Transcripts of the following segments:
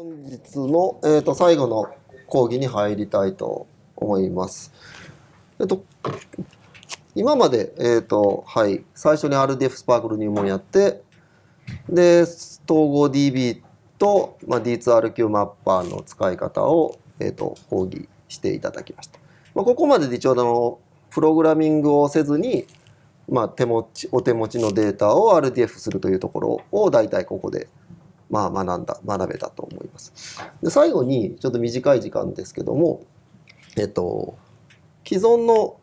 本日の、えーと、最後の講義に入りたいと思います。えっと、今まで、えーとはい、最初に RDF スパークル入門やってで統合 DB と、まあ、D2RQ マッパーの使い方を、えーと、と講義していただきました。まあ、ここまでで一応あのプログラミングをせずに、まあ、手持ちお手持ちのデータを RDF するというところを大体ここでまあ、学んだ、学べたと思います。で最後に、ちょっと短い時間ですけども、えっと、既存の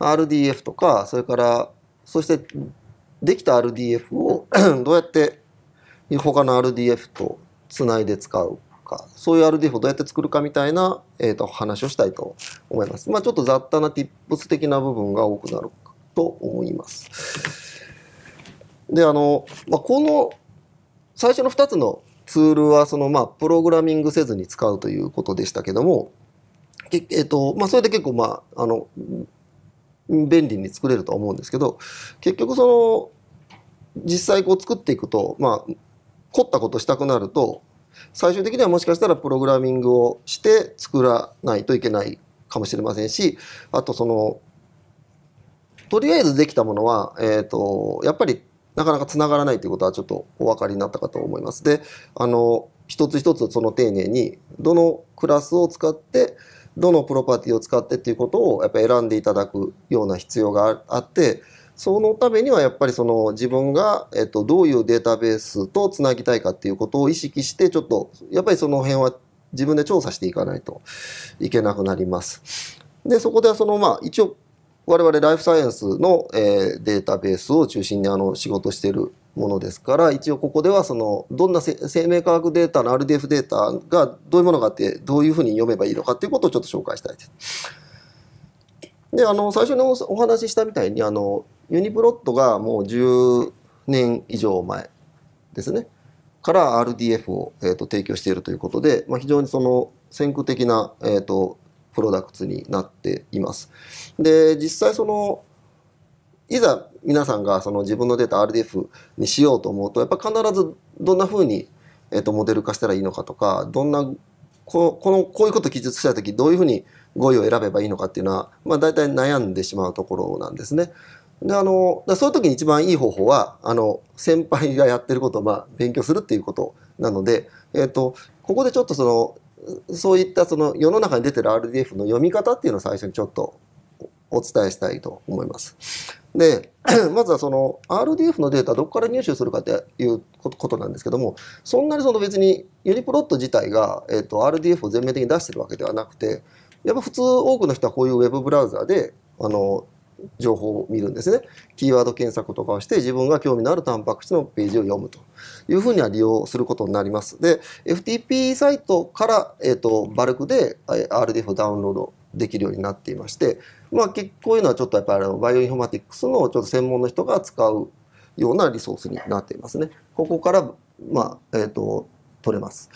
RDF とか、それから、そしてできた RDF を どうやって他の RDF とつないで使うか、そういう RDF をどうやって作るかみたいな、えーと、話をしたいと思います。まあ、ちょっと雑多な Tips 的な部分が多くなると思います。で、あの、まあ、この最初の2つのツールはその、まあ、プログラミングせずに使うということでしたけども、けえっとまあ、それで結構、まあ、あの便利に作れると思うんですけど結局その実際こう作っていくと、まあ、凝ったことしたくなると最終的にはもしかしたらプログラミングをして作らないといけないかもしれませんしあとそのとりあえずできたものは、えーとやっぱりなかなかつながらないということはちょっとお分かりになったかと思います。で、あの、一つ一つその丁寧に、どのクラスを使って、どのプロパティを使ってっていうことをやっぱ選んでいただくような必要があって、そのためにはやっぱりその自分が、えっと、どういうデータベースとつなぎたいかっていうことを意識して、ちょっと、やっぱりその辺は自分で調査していかないといけなくなります。で、そこではそのまあ一応我々ライフサイエンスの、えー、データベースを中心にあの仕事しているものですから一応ここではそのどんな生命科学データの RDF データがどういうものがあってどういうふうに読めばいいのかということをちょっと紹介したいです。であの最初にお話ししたみたいにあのユニプロットがもう10年以上前ですねから RDF を、えーと、提供しているということで、まあ、非常にその先駆的な、えーとプロダクツになっています。で、実際その、いざ皆さんがその自分のデータ RDF にしようと思うと、やっぱ必ずどんな風に、えっと、モデル化したらいいのかとか、どんな、ここの、こういうこと記述した時どういうふうに語彙を選べばいいのかっていうのは、まあ大体悩んでしまうところなんですね。で、あの、そういう時に一番いい方法は、あの、先輩がやってることをまあ勉強するっていうことなので、えっと、ここでちょっとそのそういったその世の中に出てる RDF の読み方っていうのを最初にちょっとお伝えしたいと思います。で、まずはその RDF のデータどこから入手するかっていうことなんですけども、そんなにその別にユニプロット自体が、えー、と RDF を全面的に出してるわけではなくて、やっぱ普通多くの人はこういうウェブブラウザで、あの、情報を見るんですね。キーワード検索とかをして自分が興味のあるタンパク質のページを読むと。いうふうには利用することになります。で、FTP サイトから、えっ、ー、と、バルクで RDF をダウンロードできるようになっていまして、まあ、こういうのはちょっとやっぱりバイオインフォマティクスのちょっと専門の人が使うようなリソースになっていますね。ここから、まあ、えっ、ー、と、取れます。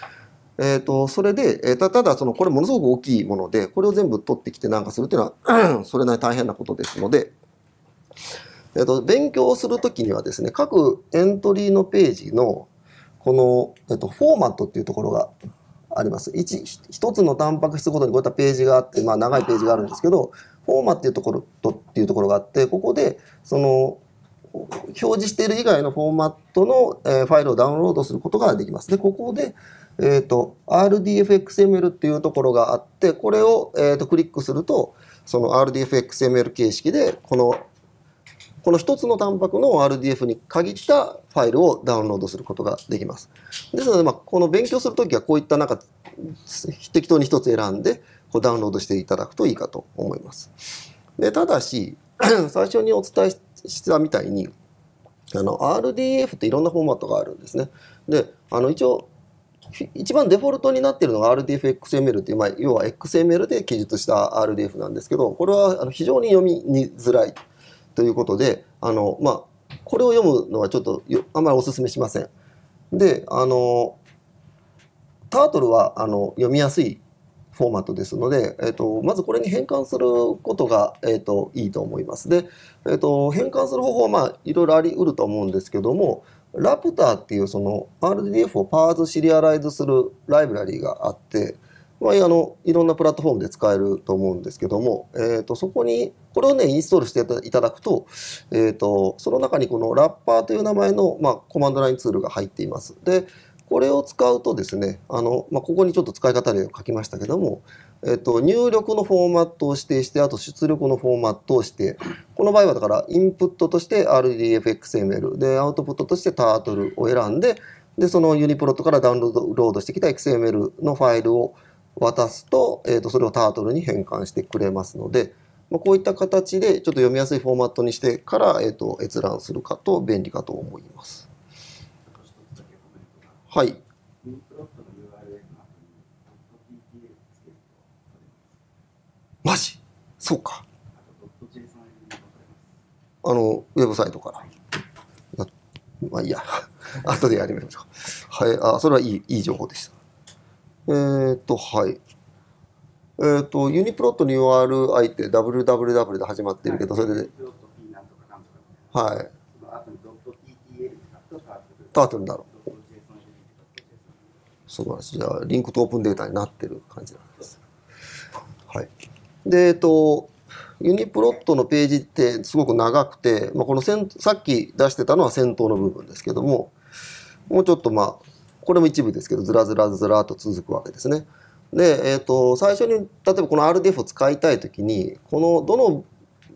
えっ、ー、と、それで、えー、たただ、その、これものすごく大きいもので、これを全部取ってきてなんかするっていうのは それなりに大変なことですので、えっと、勉強するときにはですね、各エントリーのページの、この、えっと、フォーマットっていうところがあります。一一つのタンパク質ごとにこういったページがあって、まあ長いページがあるんですけど、フォーマットっていうところとっていうところがあって、ここで、その、表示している以外のフォーマットの、えファイルをダウンロードすることができます。で、ここで、えっ、ー、と、RDFXML っていうところがあって、これを、えーと、とクリックすると、その RDFXML 形式で、このこの一つのタンパクの RDF に限ったファイルをダウンロードすることができます。ですので、まあ、この勉強するときはこういったなんか適当に1つ選んでこうダウンロードしていただくといいかと思います。でただし、最初にお伝えしたみたいに、あの RDF っていろんなフォーマットがあるんですね。で、あの一応一番デフォルトになっているのが RDFXML という、まあ、要は XML で記述した RDF なんですけど、これは非常に読みにづらい。ということで、あの、まあ、これを読むのはちょっとあんまりお勧めしません。で、あの、タートルはあの読みやすいフォーマットですので、えっと、まずこれに変換することが、えっと、いいと思います。で、えっと、と変換する方法は、まあ、いろいろありうると思うんですけども、ラプターっていうその RDF をパーズシリアライズするライブラリーがあって、まあ、あのいろんなプラットフォームで使えると思うんですけども、えー、とそこにこれをねインストールしていただくと,、えー、とその中にこのラッパーという名前の、まあ、コマンドラインツールが入っていますでこれを使うとですねあの、まあ、ここにちょっと使い方例を書きましたけども、えー、と入力のフォーマットを指定してあと出力のフォーマットを指定この場合はだからインプットとして RDFXML でアウトプットとして Turtle を選んででそのユニプロットからダウンロードしてきた XML のファイルを渡すと、えっ、ー、と、それをタートルに変換してくれますので、まあ、こういった形でちょっと読みやすいフォーマットにしてから、えっ、ー、と、閲覧するかと便利かと思います。はい。マジそうか。あの、ウェブサイトから。まあいいや。後でやりましょう。はい。あ、それはいい、いい情報でした。えー、っと、はい。えー、っと、ユニプロットに URI って www で始まってるけど、それで。はい。と後になそうなんです。じゃあ、リンクとオープンデータになってる感じなんです。はい。で、えっと、ユニプロットのページってすごく長くて、まあ、このさっき出してたのは先頭の部分ですけども、もうちょっとまあ、これも一部ですけどずらずらずらと続くわけですね。で、えーと、最初に例えばこの RDF を使いたい時にこのどの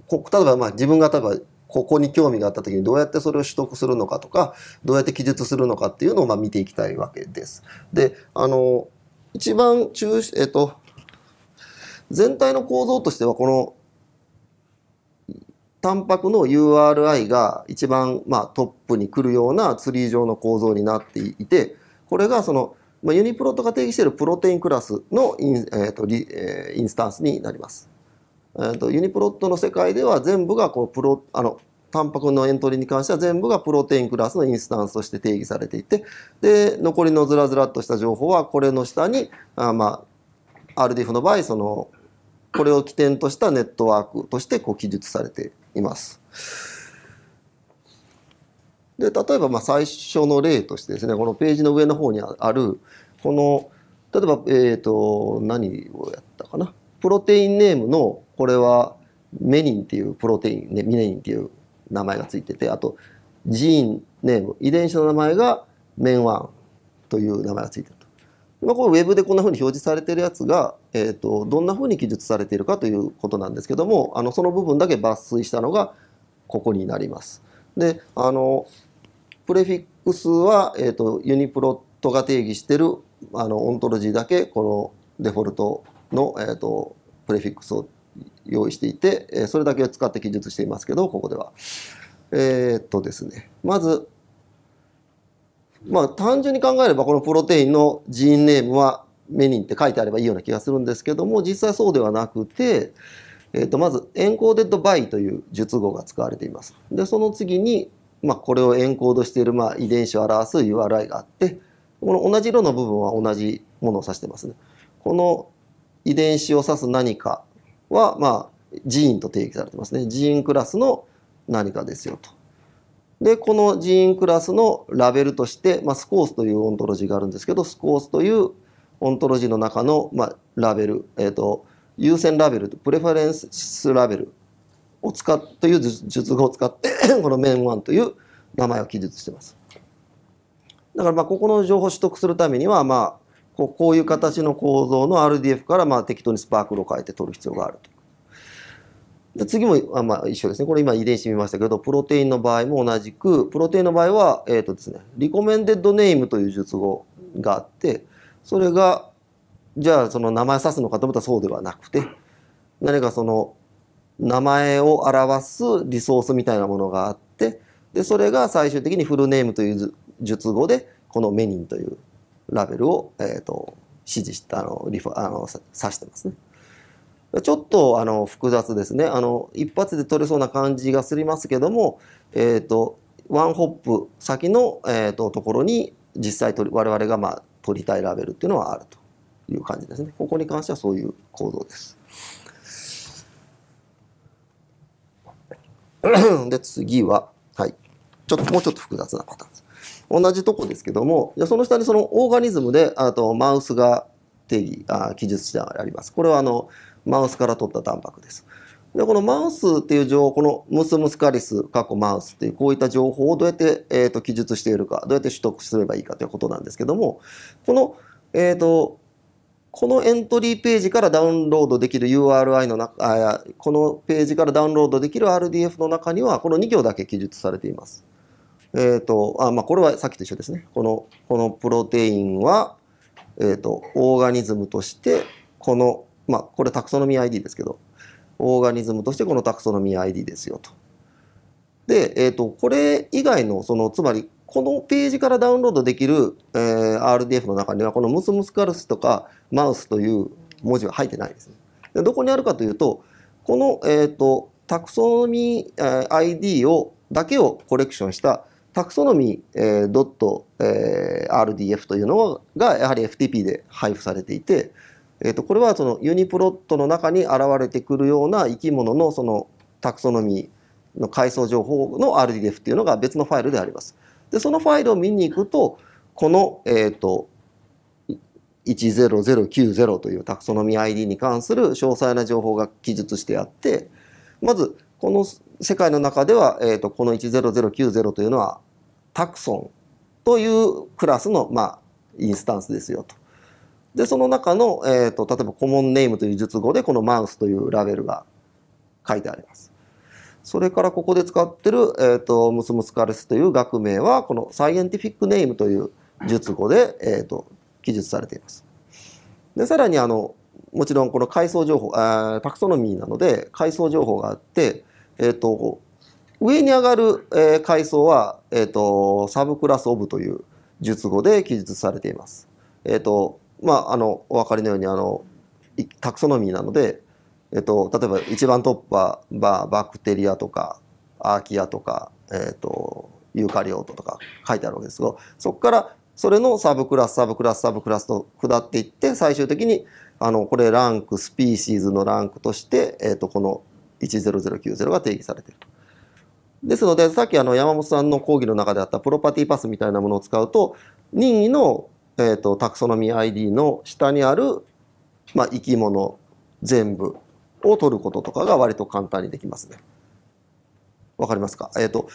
こ例えばまあ自分が例えばここに興味があった時にどうやってそれを取得するのかとかどうやって記述するのかっていうのをまあ見ていきたいわけです。であの一番中、えっ、ー、と全体の構造としてはこのタンパクの URI が一番まあトップに来るようなツリー状の構造になっていてこれがその、まユニプロトが定義しているプロテインクラスのイン,、えーとリえインスタンスになります。えーと、とユニプロットの世界では全部がこうプロあのタンパクのエントリーに関しては全部がプロテインクラスのインスタンスとして定義されていてで残りのずらずらっとした情報はこれの下にあ、まあ、RDF の場合そのこれを起点としたネットワークとしてこう記述されています。で例えばま最初の例としてですねこのページの上の方にあるこの例えば、えと、何をやったかなプロテインネームのこれはメニンっていうプロテイン、ミネインっていう名前がついててあとジーンネーム遺伝子の名前がメンワンという名前がついてると、まあ、これウェブでこんなふうに表示されてるやつが、えーと、とどんなふうに記述されているかということなんですけどもあのその部分だけ抜粋したのがここになります。であのプレフィックスは、えーと、ユニプロットが定義してるあのオントロジーだけこのデフォルトの、えーと、とプレフィックスを用意していて、えー、それだけを使って記述していますけどここでは。えっ、ー、とですねまずまあ単純に考えればこのプロテインのジーンネームはメニンって書いてあればいいような気がするんですけども実際そうではなくて、えー、とまずエンコーデッドバイという述語が使われています。でその次にまあ、これをエンコードしているまあ遺伝子を表す URI があってこの同じ色の部分は同じものを指してますね。この遺伝子を指す何かは、まあ、寺院と定義されてますね。寺院クラスの何かですよと。で、この寺院クラスのラベルとして、まあ、スコースというオントロジーがあるんですけど、スコースというオントロジーの中の、まあ、ラベル、えっ、ー、と、優先ラベルとプレファレンスラベルを使っという術語を使って この面1という名前を記述してます。だからまあここの情報を取得するためにはまあこうこういう形の構造の RDF からまあ適当にスパークルを変えて取る必要があると。で次もあ、まあ、一緒ですね。これ今遺伝子見ましたけど、プロテインの場合も同じく、プロテインの場合は、えっ、とですね、リコメンデッドネームという術語があって、それが、じゃあその名前指すのかと思ったらそうではなくて、何かその名前を表すリソースみたいなものがあってでそれが最終的にフルネームという術語でこのメニンというラベルを、えーと、指示したあのリフあの指してますね。ちょっとあの複雑ですねあの。一発で取れそうな感じがすりますけども、えーと、ワンホップ先の、えーと、とところに実際取り我々が、まあ、取りたいラベルっていうのはあるという感じですね。ここに関してはそういう構造です。で、次は、はい。ちょっと、もうちょっと複雑なパターンです。同じとこですけども、その下にそのオーガニズムで、あと、マウスが定義、あ記述してあります。これは、あの、マウスから取ったタンパクです。で、このマウスっていう情報、このムスムスカリス、過去マウスっていう、こういった情報をどうやって、えっ、ー、と、記述しているか、どうやって取得すればいいかということなんですけども、この、えっ、ー、と、このエントリーページからダウンロードできる URI の中、あこのページからダウンロードできる RDF の中には、この2行だけ記述されています。えっ、ー、と、あ、まあ、これはさっきと一緒ですね。この、このプロテインは、えっ、ー、と、オーガニズムとして、この、まあ、これタクソノミー ID ですけど、オーガニズムとしてこのタクソノミー ID ですよと。で、えっ、ー、と、これ以外の、その、つまり、このページからダウンロードできる、えー、RDF の中にはこのムスムスカルスとかマウスという文字は入ってないです、ね。どこにあるかというとこの、えーと、タクソノミー ID をだけをコレクションしたタクソノミー、ええ .rdf というのがやはり FTP で配布されていて、えー、とこれはそのユニプロットの中に現れてくるような生き物のそのタクソノミーの階層情報の RDF っていうのが別のファイルであります。で、そのファイルを見に行くと、この、えっ、ー、と、10090というタクソノミ ID に関する詳細な情報が記述してあって、まず、この世界の中では、えっ、ー、と、この10090というのは、タクソンというクラスの、まあ、インスタンスですよと。で、その中の、えっ、ー、と、例えばコモンネームという述語で、このマウスというラベルが書いてあります。それからここで使ってる、えーと、ムスムスカレスという学名はこのサイエンティフィックネームという術語で、えーと、記述されています。でさらにあのもちろんこの階層情報タクソノミーなので階層情報があって、えーと、上に上がる、え階層は、えー、とサブクラス・オブという術語で記述されています。えーとまあ、あのお分かりのようにあのタクソノミーなのでえっと、例えば一番トップは、バ、バクテリアとかアーキアとか、えっと、ユーカリオートとか書いてあるわけですけどそこからそれのサブクラスサブクラスサブクラスと下っていって最終的にあのこれランクスピーシーズのランクとして、えっと、この10090が定義されていると。ですのでさっきあの山本さんの講義の中であったプロパティパスみたいなものを使うと任意の、えっと、タクソノミー ID の下にある、まあ、生き物全部を取ることとかが割と簡単にできますね。わかりますかえっ、ー、と、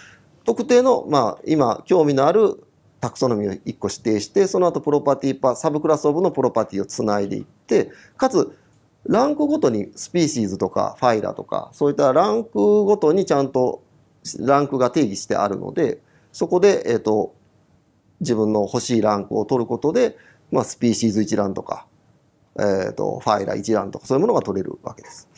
特定の、まあ、今、興味のあるタクソノミを1個指定して、その後プロパティパ、サブクラスオブのプロパティをつないでいって、かつ、ランクごとにスピーシーズとかファイラとか、そういったランクごとにちゃんとランクが定義してあるので、そこで、えっ、ー、と、自分の欲しいランクを取ることで、まあ、スピーシーズ一覧とか、えーと、ファイラー一覧とかそういうものが取れるわけです。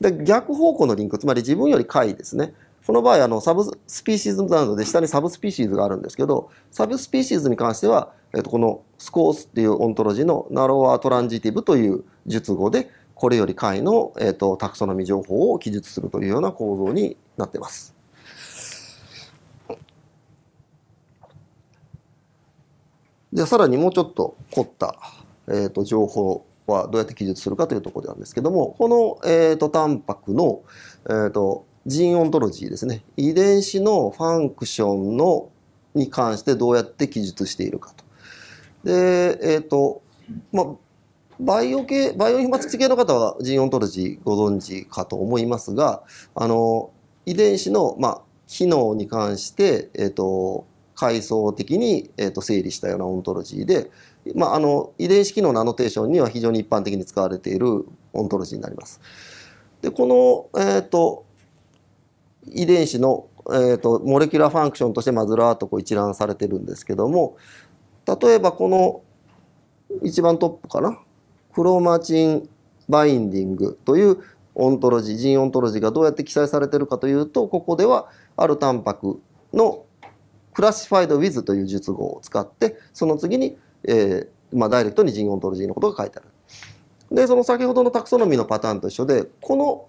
で逆方向のリンクつまり自分より下位ですねこの場合あのサブスピーシーズなので下にサブスピーシーズがあるんですけどサブスピーシーズに関しては、えーと、このスコースっていうオントロジーのナロワートランジティブという述語でこれより下位の、えーと、タクソノミ情報を記述するというような構造になってます。じゃあさらにもうちょっと凝った、えーと情報はどうやって記述するかというところなんですけどもこの、えーと、タンパクの、えーと、ジンオントロジーですね遺伝子のファンクションのに関してどうやって記述しているかと。でえっ、ー、とまあバイオ系、バイオ飛沫地系の方はジンオントロジーご存知かと思いますが、あの、遺伝子の、まあ、機能に関して、えっ、ー、と、階層的に、えーと整理したようなオントロジーで、まあ、あの遺伝子機能のアノテーションには非常に一般的に使われているオントロジーになります。でこの、えーと、遺伝子の、えーと、モレキュラーファンクションとしてまずらーっとこう一覧されてるんですけども例えばこの一番トップかなクロマチンバインディングというオントロジージンオントロジーがどうやって記載されてるかというとここではあるタンパクのクラシファイド・ウィズという述語を使ってその次にえー、まあ、ダイレクトに陣オントロジーのことが書いてある。でその先ほどのタクソノミーのパターンと一緒でこの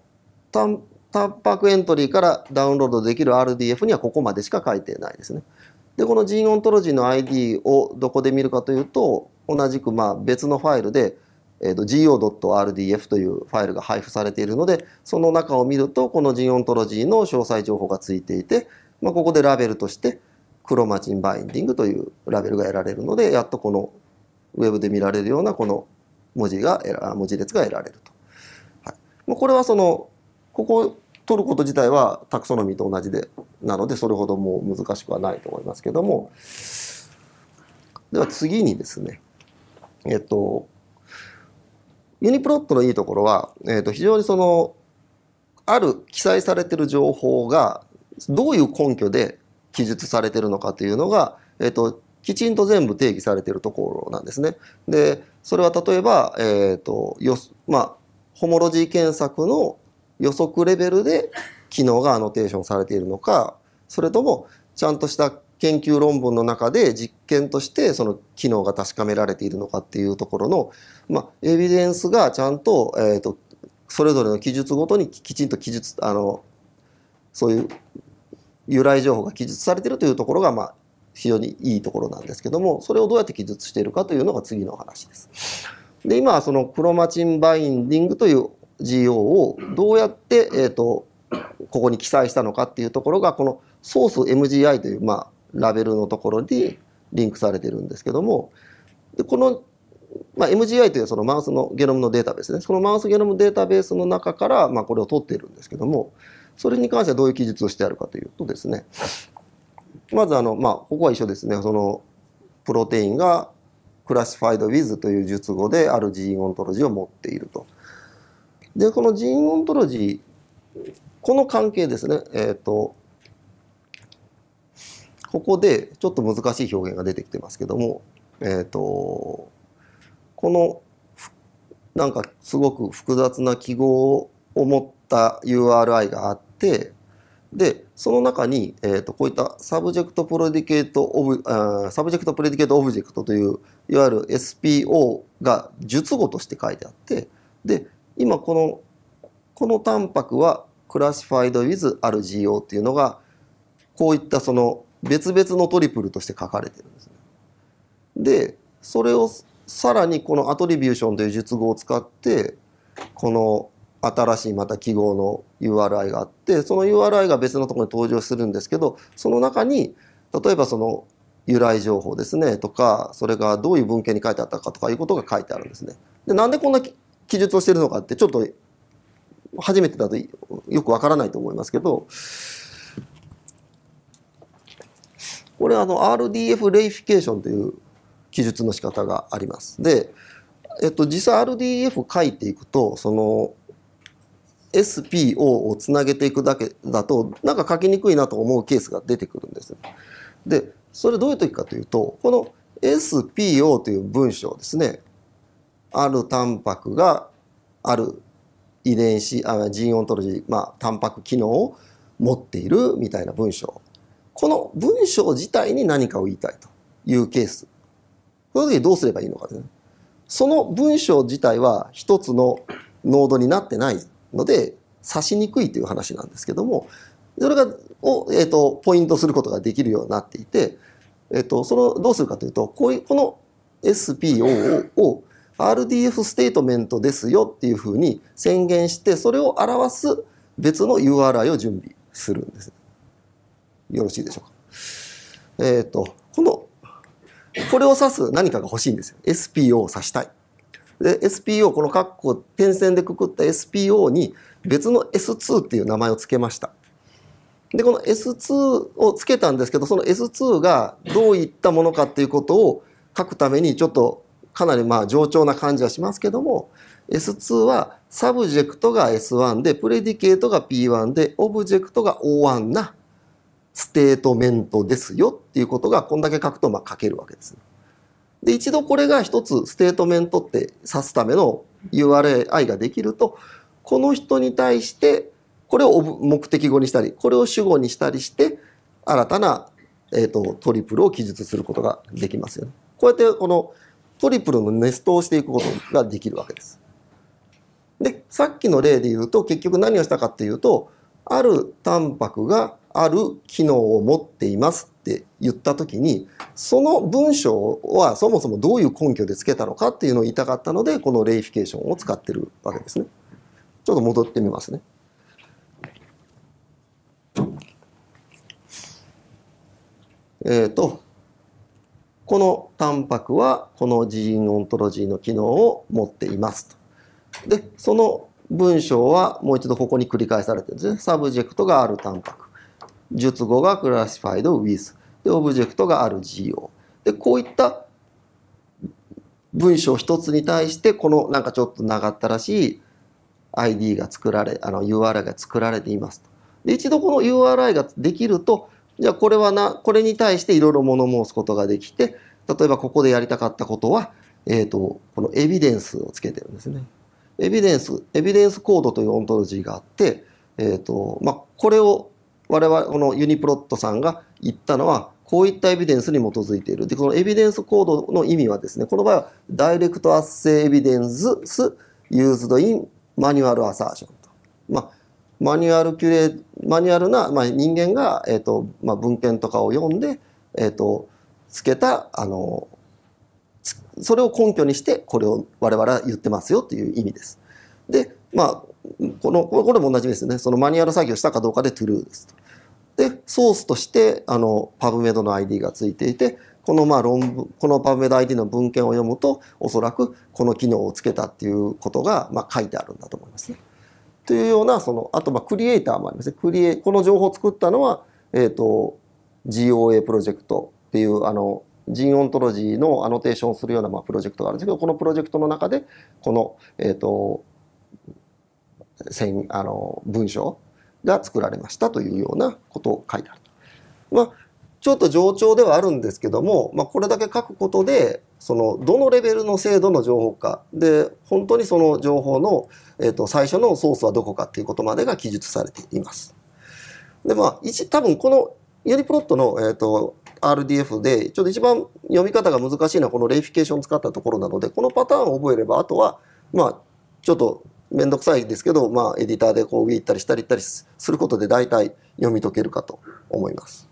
タタンンパクエントリーからダウンロードできる RDF にはここまでしか書いてないですね。でこのジンオントロジーの ID をどこで見るかというと同じくまあ別のファイルで、えーと、go.rdf というファイルが配布されているのでその中を見るとこのジンオントロジーの詳細情報がついていて、まあ、ここでラベルとして「クロマチンバインディングというラベルが得られるのでやっとこのウェブで見られるようなこの文字が文字列が得られると。はい、もうこれはそのここを取ること自体はタクソノミーと同じでなのでそれほどもう難しくはないと思いますけどもでは次にですねえっとユニプロットのいいところは、えっと、非常にそのある記載されてる情報がどういう根拠で記述されてるのかというのが、えっと、きちんと全部定義されてるところなんですね。で、それは例えば、えっ、と、よ、まあ、ホモロジー検索の予測レベルで機能がアノテーションされているのか、それともちゃんとした研究論文の中で実験としてその機能が確かめられているのかっていうところの、まあ、エビデンスがちゃんと,、えーと、とそれぞれの記述ごとにきちんと記述あのそういう由来情報が記述されているというところが、まあ、非常にいいところなんですけども、それをどうやって記述しているかというのが次の話です。で、今、そのクロマチンバインディングという GO をどうやって、えっ、ー、と、ここに記載したのかっていうところが、このソース MGI という、まあ、ラベルのところにリンクされてるんですけども、でこの、まあ、MGI というそのマウスのゲノムのデータベースね、そのマウスゲノムデータベースの中から、まあ、これを取っているんですけども、それに関してはどういう記述をしてあるかというとですね、まずあの、まあ、ここは一緒ですね、その、プロテインがクラシファイド・ウィズという術語であるジーオントロジーを持っていると。で、このジーオントロジー、この関係ですね、えっ、ー、と、ここでちょっと難しい表現が出てきてますけども、えっ、ー、と、この、なんかすごく複雑な記号を持っ URI があって、で、その中に、えっ、ー、と、こういったサブジェクトプロディケートオブ、あサブジェクトプレディケートオブジェクトという、いわゆる SPO が述語として書いてあって、で、今この、このタンパクはクラシファイド i e d with RGO っていうのが、こういったその別々のトリプルとして書かれてるんですね。で、それをさらにこのアトリビューションという述語を使って、この新しいまた記号の URI があってその URI が別のところに登場するんですけどその中に例えばその由来情報ですねとかそれがどういう文献に書いてあったかとかいうことが書いてあるんですね。でなんでこんな記述をしてるのかってちょっと初めてだとよくわからないと思いますけどこれあの RDF レイフィケーションという記述の仕方があります。で、えっと、実際 RDF 書いていくとその SPO をつなげていくだけだとなんか書きにくいなと思うケースが出てくるんです。でそれどういう時かというとこの SPO という文章ですねあるタンパクがある遺伝子あジーンオントロジー、まあ、タンパク機能を持っているみたいな文章この文章自体に何かを言いたいというケースこの時どうすればいいのかですねその文章自体は一つのノードになってないので刺しにくいという話なんですけどもそれがを、えーと、ポイントすることができるようになっていて、えーと、そのどうするかというとこういうこの SPO を RDF ステートメントですよっていうふうに宣言してそれを表す別の URI を準備するんです。よろしいでしょうか。えっ、ー、と、この、これを指す何かが欲しいんですよ。SPO を指したい。で SPO この括弧点線でくくった SPO に別の S2 っていう名前を付けました。でこの S2 を付けたんですけどその S2 がどういったものかっていうことを書くためにちょっとかなりまあ冗長な感じはしますけども S2 はサブジェクトが S1 でプレディケートが P1 でオブジェクトが O1 なステートメントですよっていうことがこんだけ書くとまあ書けるわけです、ね。で、一度これが一つステートメントって指すための URI ができると、この人に対して、これを目的語にしたり、これを主語にしたりして、新たな、えーと、トリプルを記述することができますよね。こうやってこのトリプルのネストをしていくことができるわけです。で、さっきの例で言うと、結局何をしたかっていうと、あるタンパクがある機能を持っていますって言った時にその文章はそもそもどういう根拠でつけたのかっていうのを言いたかったのでこのレイフィケーションを使ってるわけですね。ちょっと戻ってみますね。えっ、ー、とこのタンパクはこのジーンオントロジーの機能を持っていますと。でその文章はもう一度ここに繰り返されてるんですね。サブジェクトがあるタンパク。述語がクラシファイド with でオブジェクトがある g o でこういった文章一つに対してこのなんかちょっと長ったらしい ID が作られあの URI が作られていますとで一度この URI ができるとじゃあこれはなこれに対していろいろ物申すことができて例えばここでやりたかったことは、えーと、とこのエビデンスをつけてるんですね。エビデンスエビデンスコードというオントロジーがあって、えーとまあ、これを我々、このユニプロットさんが言ったのは、こういったエビデンスに基づいている。で、このエビデンスコードの意味はですね、この場合は、ダイレクトアッセイエビデンススユーズドインマニュアルアサーションと。まあ、マニュアルキュレマニュアルな、まあ、人間が、えっ、ー、と、まあ、文献とかを読んで、えっ、ー、と、つけた、あの、それを根拠にして、これを我々は言ってますよという意味です。で、まあ、この、これも同じですね。そのマニュアル作業したかどうかで true です。で、ソースとして、あの、パブ b m の ID がついていて、このまあ論文、このパブ b m ID の文献を読むと、おそらくこの機能をつけたっていうことが、まあ、書いてあるんだと思いますね。というような、その、あと、まあ、クリエイターもありますね。クリエこの情報を作ったのは、えっ、ー、と、GOA プロジェクトっていう、あの、ジンオントロジーのアノテーションするような、まあ、プロジェクトがあるんですけど、このプロジェクトの中で、この、えっ、ー、と、あの文章が作られましたというようなことを書いてある。まあ、ちょっと冗長ではあるんですけども、まあ、これだけ書くことでそのどのレベルの精度の情報かで本当にその情報の、えーと、最初のソースはどこかっていうことまでが記述されています。でまあ、一多分このユニプロットの、えーと、と RDF でちょっと一番読み方が難しいのはこのレイフィケーションを使ったところなのでこのパターンを覚えればあとはまあちょっと面倒くさいですけど、まあ、エディターでこう上行ったり下行ったりすることで大体読み解けるかと思います。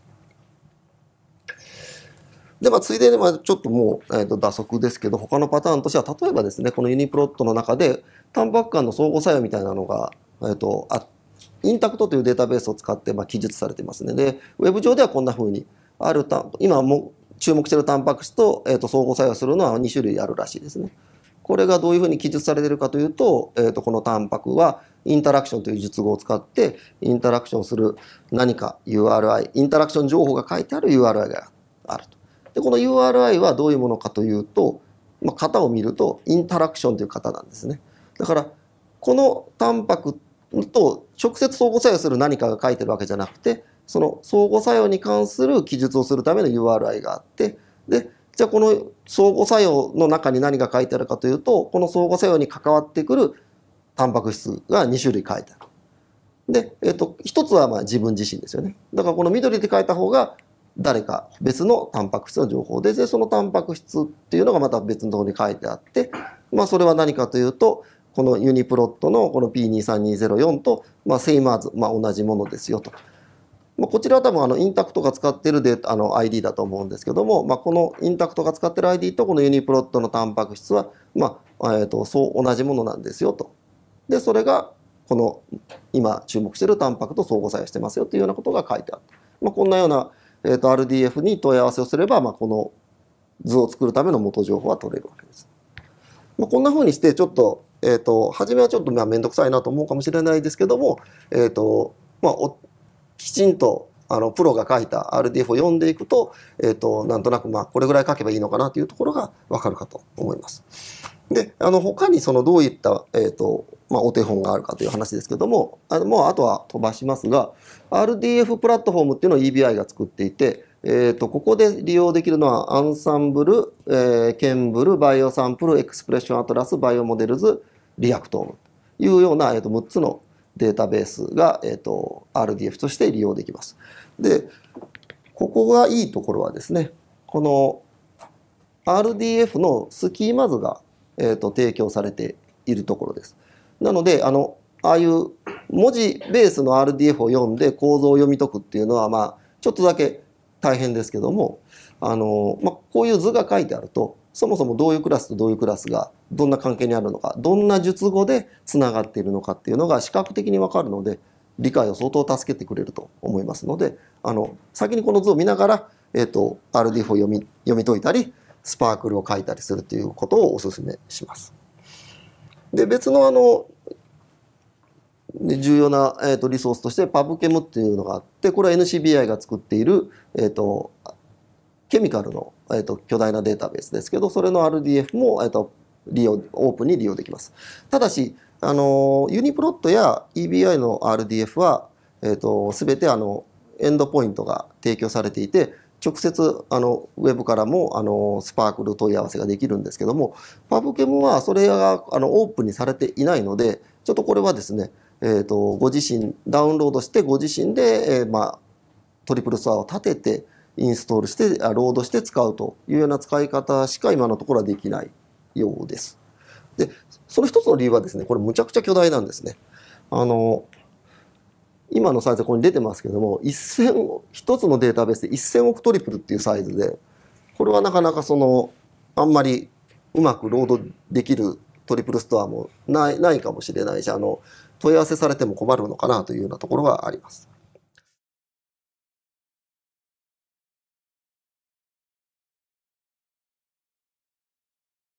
で、まあ、ついでに、まあ、ちょっともう、えー、と打足ですけど、他のパターンとしては、例えばですね、このユニプロットの中で、タンパク間の相互作用みたいなのが、えー、とあインタクトというデータベースを使って、まあ、記述されてますね。で、ウェブ上ではこんなふうに、あるた今も注目しているタンパク質と,、えー、と相互作用するのは2種類あるらしいですね。これがどういうふうに記述されているかというと,、えー、とこのタンパクはインタラクションという術語を使ってインタラクションする何か URI インタラクション情報が書いてある URI があると。でこの URI はどういうものかというと、まあ、型を見るとインタラクションという型なんですね。だからこのタンパクと直接相互作用する何かが書いてるわけじゃなくてその相互作用に関する記述をするための URI があってでじゃあこの相互作用の中に何が書いてあるかというとこの相互作用に関わってくるタンパク質が2種類書いてある。で、えっと、一つはまあ自分自身ですよね。だからこの緑で書いた方が誰か別のタンパク質の情報ででそのタンパク質っていうのがまた別のところに書いてあって、まあ、それは何かというとこのユニプロットのこの P23204 と、まあ、セイマーズ、まあ、同じものですよと。まあ、こちらは多分あのインタクトが使っているデータあの ID だと思うんですけども、まあ、このインタクトが使っている ID とこのユニプロットのタンパク質は、まあえー、とそう同じものなんですよと。でそれがこの今注目しているタンパクと相互作用してますよというようなことが書いてある。まあ、こんなような、えー、と RDF に問い合わせをすれば、まあ、この図を作るための元情報は取れるわけです。まあ、こんなふうにしてちょっと,、えー、と初めはちょっと面倒くさいなと思うかもしれないですけども、えーとまあ、きちんとあのプロが書いた RDF を読んでいくと,、えーと、なんとなくまあこれぐらい書けばいいのかなというところが分かるかと思います。であの他にそのどういった、えーとまあ、お手本があるかという話ですけどもあもうあとは飛ばしますが RDF プラットフォームっていうのを EBI が作っていて、えーと、ここで利用できるのはアンサンブル、えー、ケンブルバイオサンプルエクスプレッションアトラスバイオモデルズリアクトームというような、えーと、と6つのデータベースが、えーと、RDF として利用できます。で、ここがいいところはですね、この RDF のスキーマ図が、えーと、と提供されているところです。なので、あの、ああいう文字ベースの RDF を読んで構造を読み解くっていうのは、まあ、ちょっとだけ大変ですけども、あの、まあ、こういう図が書いてあると、そもそもどういうクラスとどういうクラスがどんな関係にあるのかどんな術語でつながっているのかっていうのが視覚的に分かるので理解を相当助けてくれると思いますのであの先にこの図を見ながら、えーと、RDF を読み読み解いたりスパークルを書いたりするということをお勧めします。で別のあの重要な、えーと、リソースとして PubChem っていうのがあってこれは NCBI が作っている、えーとケミカルのえっと、巨大なデータベースですけど、それの RDF も、えっと、利用、オープンに利用できます。ただし、あの、ユニプロットや EBI の RDF は、えっと、すべて、あの、エンドポイントが提供されていて、直接、あの、ウェブからも、あの、スパークル問い合わせができるんですけども、パブケムはそれが、あの、オープンにされていないので、ちょっとこれはですね、えっ、ー、と、ご自身、ダウンロードしてご自身で、えー、まあ、トリプルスワアを立てて、インストールして、ロードして使うというような使い方しか今のところはできないようです。で、その一つの理由はですね、これむちゃくちゃ巨大なんですね。あの、今のサイズここに出てますけども、1000、一つのデータベースで1000億トリプルっていうサイズで、これはなかなかその、あんまりうまくロードできるトリプルストアもない、ないかもしれないし、あの、問い合わせされても困るのかなというようなところはあります。